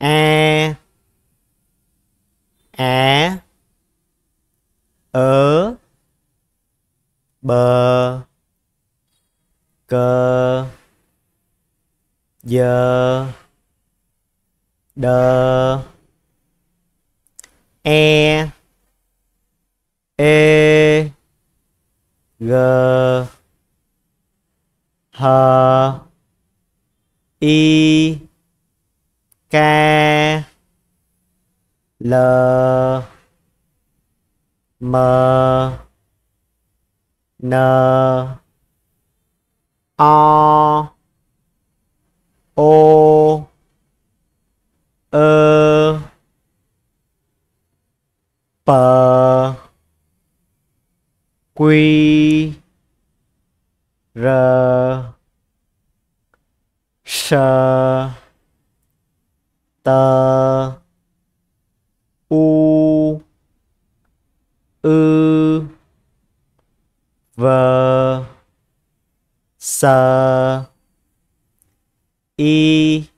a á ớ bờ cơ giờ, đờ e e g h i K L M N O O E. P Q R S tờ u ư vờ s i